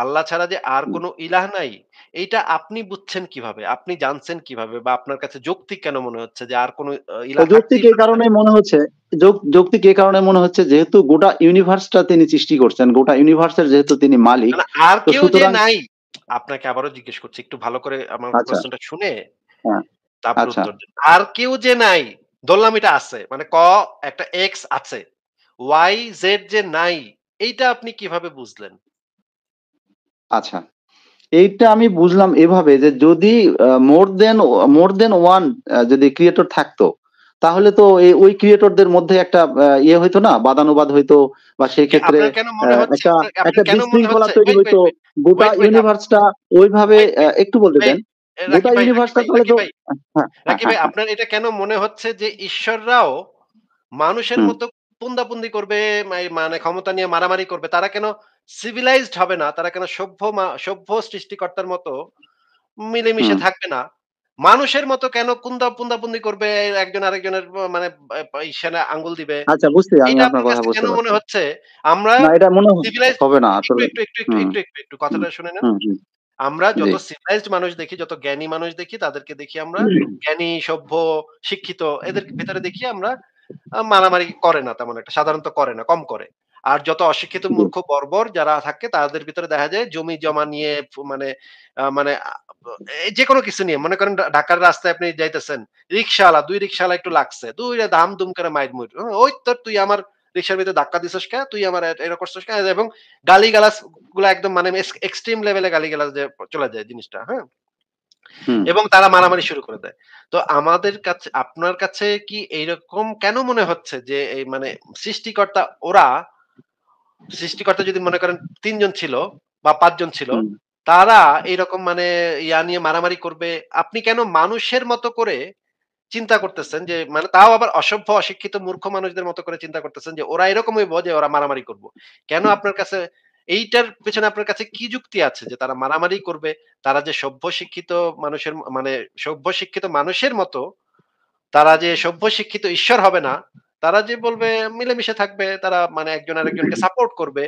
আল্লাহ ছাড়া যে আর কোনো ইলাহ নাই এইটা আপনি বুঝছেন কিভাবে আপনি জানছেন কিভাবে বা আপনার কাছে যৌক্তিক কেন মনে হচ্ছে যে আর কোনো ইলাহ যৌক্তিক এই কারণে মনে হচ্ছে যৌক্তিক এই কারণে মনে হচ্ছে যেহেতু গোটা ইউনিভার্সটা তিনি সৃষ্টি করছেন গোটা ইউনিভার্সের যেহেতু তিনি মালিক আর কেউ যে নাই আপনাকে আবারও জিজ্ঞেস করছি একটু ভালো করে আমার আচ্ছা। প্রশ্নটা শুনে হ্যাঁ, তারপর আচ্ছা। উত্তর আর কেউ যে নাই ধরলাম এটা আছে মানে ক একটা এক্স আছে ওয়াই জেড যে নাই এইটা আপনি কিভাবে বুঝলেন আচ্ছা এইটা আমি বুঝলাম এভাবে যে যদি মোর দেন মোর দেন ওয়ান যদি ক্রিয়েটর থাকতো তাহলে তো ওই ক্রিয়েটরদের মধ্যে একটা ইয়ে হইতো না বাদানুবাদ হইতো বা সেই হ্যাঁ, ক্ষেত্রে একটা একটা বিশৃঙ্খলা তৈরি হইতো গোটা ইউনিভার্সটা ওইভাবে একটু বলতে দেন গোটা ইউনিভার্সটা তাহলে তো হ্যাঁ, হ্যাঁ, আপনার এটা কেন মনে হচ্ছে যে ঈশ্বররাও মানুষের মতো পুন্দাপুন্দি করবে মানে ক্ষমতা নিয়ে মারামারি করবে তারা কেন সিভিলাইজড হবে না তারা কেন সভ্য সভ্য সৃষ্টিকর্তার মতো মিলেমিশে থাকবে না মানুষের মতো কেন কুন্দা পুন্দাপুন্দি করবে একজন আরেকজনের মানে সেনা আঙ্গুল দিবে আচ্ছা বুঝতে আমি আপনার কথা বুঝতে মনে হচ্ছে আমরা এটা মনে হবে না আসলে একটু একটু একটু একটু একটু একটু কথাটা শুনে নেন আমরা যত সিভিলাইজড মানুষ দেখি যত জ্ঞানী মানুষ দেখি তাদেরকে দেখি আমরা জ্ঞানী সভ্য শিক্ষিত এদের ভিতরে দেখি আমরা মারামারি করে না তেমন একটা সাধারণত করে না কম করে আর যত অশিক্ষিত মূর্খ বর্বর যারা থাকে তাদের ভিতরে দেখা যায় জমি জমা নিয়ে মানে মানে যে কোনো কিছু নিয়ে মনে করেন ঢাকার রাস্তায় আপনি যাইতেছেন রিক্সাওয়ালা দুই রিক্সাওয়ালা একটু লাগছে দুই দাম দুম করে মাইট মুইট ওই তোর তুই আমার রিক্সার ভিতরে ধাক্কা দিছিস কে তুই আমার এরকম করছিস কে এবং গালি গালাস গুলো একদম মানে এক্সট্রিম লেভেলে গালি গালাস চলে যায় জিনিসটা হ্যাঁ এবং তারা মারামারি শুরু করে দেয় তো আমাদের কাছে আপনার কাছে কি এইরকম কেন মনে হচ্ছে যে এই মানে সৃষ্টিকর্তা ওরা সৃষ্টিকর্তা যদি মনে করেন তিনজন ছিল বা পাঁচজন ছিল তারা এইরকম মানে ইয়া নিয়ে মারামারি করবে আপনি কেন মানুষের মতো করে চিন্তা করতেছেন যে মানে তাও আবার অসভ্য অশিক্ষিত মূর্খ মানুষদের মতো করে চিন্তা করতেছেন যে ওরা এরকম হইব যে ওরা মারামারি করব কেন আপনার কাছে এইটার পেছনে আপনার কাছে কি যুক্তি আছে যে তারা মারামারি করবে তারা যে সভ্য শিক্ষিত মানুষের মানে সভ্য শিক্ষিত মানুষের মতো তারা যে সভ্য শিক্ষিত ঈশ্বর হবে না তারা যে বলবে মিলেমিশে থাকবে তারা মানে একজন আরেকজনকে সাপোর্ট করবে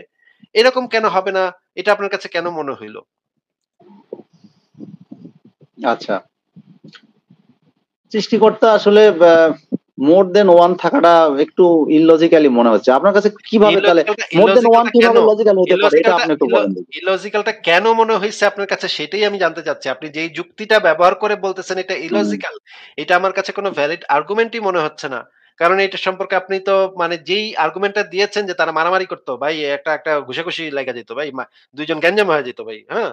এরকম কেন হবে না এটা আপনার কাছে কেন মনে হইল আচ্ছা সৃষ্টিকর্তা আসলে মোর দেন ওয়ান থাকাটা একটু ইলজিক্যালি মনে হচ্ছে আপনার কাছে কিভাবে তাহলে মোর দেন ওয়ান কিভাবে লজিক্যাল হতে পারে এটা আপনি একটু বলেন ইলজিক্যালটা কেন মনে হইছে আপনার কাছে সেটাই আমি জানতে চাচ্ছি আপনি যেই যুক্তিটা ব্যবহার করে বলতেছেন এটা ইলজিক্যাল এটা আমার কাছে কোনো ভ্যালিড আর্গুমেন্টই মনে হচ্ছে না কারণ এটা সম্পর্কে আপনি তো মানে যেই আর্গুমেন্টটা দিয়েছেন যে তারা মারামারি করতো ভাই একটা একটা ঘুষাঘুষি লাগা যেত ভাই দুইজন গ্যাঞ্জাম হয়ে যেত ভাই হ্যাঁ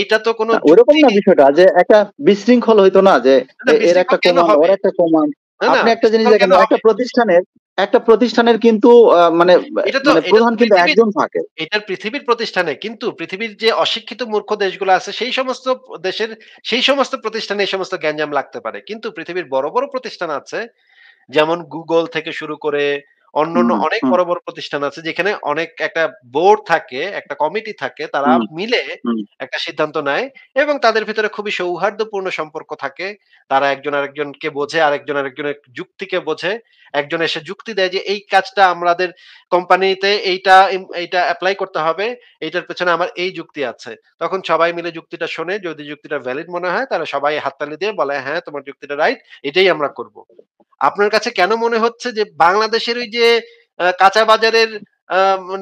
এইটা তো কোনো ওরকম না বিষয়টা যে একটা বিশৃঙ্খল হইতো না যে এর একটা কমান ওর একটা কমান আপনি একটা জিনিস দেখেন একটা প্রতিষ্ঠানের একটা প্রতিষ্ঠানের কিন্তু মানে, মানে প্রধান কিন্তু একজন থাকে এটার পৃথিবীর প্রতিষ্ঠানে কিন্তু পৃথিবীর যে অশিক্ষিত মূর্খ দেশগুলো আছে সেই সমস্ত দেশের সেই সমস্ত প্রতিষ্ঠানে এই সমস্ত গ্যাঞ্জাম লাগতে পারে কিন্তু পৃথিবীর বড় বড় প্রতিষ্ঠান আছে যেমন গুগল থেকে শুরু করে অন্যান্য অনেক বড় বড় প্রতিষ্ঠান আছে যেখানে অনেক একটা বোর্ড থাকে একটা কমিটি থাকে তারা মিলে একটা সিদ্ধান্ত নেয় এবং তাদের ভিতরে খুবই সৌহার্দ্যপূর্ণ সম্পর্ক থাকে তারা একজন আরেকজনকে বোঝে আরেকজন আরেকজনের যুক্তিকে বোঝে একজন এসে যুক্তি দেয় যে এই কাজটা আমাদের কোম্পানিতে এইটা এইটা অ্যাপ্লাই করতে হবে এইটার পেছনে আমার এই যুক্তি আছে তখন সবাই মিলে যুক্তিটা শোনে যদি যুক্তিটা ভ্যালিড মনে হয় তাহলে সবাই হাততালি দিয়ে বলে হ্যাঁ তোমার যুক্তিটা রাইট এটাই আমরা করব আপনার কাছে কেন মনে হচ্ছে যে বাংলাদেশের ওই যে কাঁচা বাজারের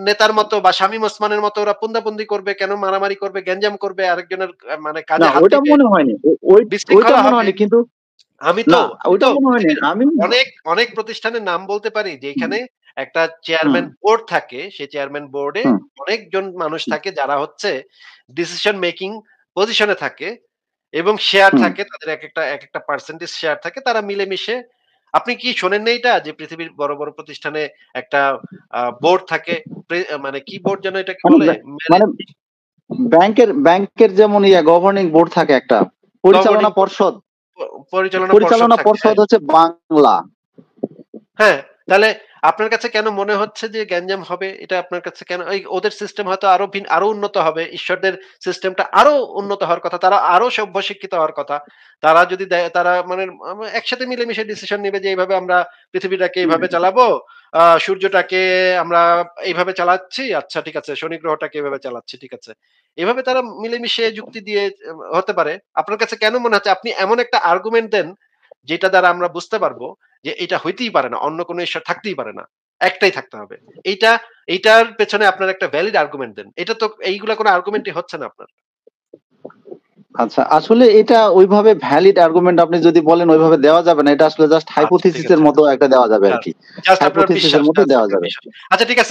নেতার মতো বা শামীম ওসমানের মতো ওরা পুন্দাপুন্দি করবে কেন মারামারি করবে গ্যাঞ্জাম করবে আরেকজনের মানে কাজে ওটা মনে হয়নি ওই হয়নি কিন্তু আমি তো ওটা মনে হয়নি আমি অনেক অনেক প্রতিষ্ঠানের নাম বলতে পারি যে এখানে একটা চেয়ারম্যান বোর্ড থাকে সেই চেয়ারম্যান বোর্ডে অনেকজন মানুষ থাকে যারা হচ্ছে ডিসিশন মেকিং পজিশনে থাকে এবং শেয়ার থাকে তাদের এক একটা এক একটা পার্সেন্টেজ শেয়ার থাকে তারা মিলেমিশে আপনি কি শোনেন না এটা যে পৃথিবীর বড় বড় প্রতিষ্ঠানে একটা বোর্ড থাকে মানে কি বোর্ড যেন এটা কি বলে মানে, মানে ব্যাংকের ব্যাংকের যেমন ইয়া গভর্নিং বোর্ড থাকে একটা পরিচালনা পর্ষদ পরিচালনা পরিচালনা পর্ষদ হ্যাঁ। হচ্ছে বাংলা হ্যাঁ তাহলে আপনার কাছে কেন মনে হচ্ছে যে গ্যাঞ্জাম হবে এটা আপনার কাছে কেন ওই ওদের সিস্টেম হয়তো আরো ভিন আরো উন্নত হবে ঈশ্বরদের সিস্টেমটা আরো উন্নত হওয়ার কথা তারা আরো সভ্য শিক্ষিত হওয়ার কথা তারা যদি তারা মানে, মানে একসাথে মিলেমিশে ডিসিশন নেবে যে এইভাবে আমরা পৃথিবীটাকে এইভাবে চালাবো সূর্যটাকে আমরা এইভাবে চালাচ্ছি আচ্ছা ঠিক আছে শনি গ্রহটাকে এইভাবে চালাচ্ছি ঠিক আছে এভাবে তারা মিলেমিশে যুক্তি দিয়ে হতে পারে আপনার কাছে কেন মনে হচ্ছে আপনি এমন একটা আর্গুমেন্ট দেন যেটা দ্বারা আমরা বুঝতে পারবো যে এটা হইতেই পারে না অন্য কোনো ঈশ্বর থাকতেই পারে না একটাই থাকতে হবে এইটা এইটার পেছনে আপনার একটা ভ্যালিড আর্গুমেন্ট দেন এটা তো এইগুলা কোনো আর্গুমেন্টই হচ্ছে না আপনার আচ্ছা আসলে এটা ওইভাবে ভ্যালিড আর্গুমেন্ট আপনি যদি বলেন ওইভাবে দেওয়া যাবে না এটা আসলে জাস্ট আচ্ছা, হাইপোথিসিসের মতো একটা দেওয়া যাবে আর কি হাইপোথিসিসের মতো দেওয়া যাবে আচ্ছা ঠিক আছে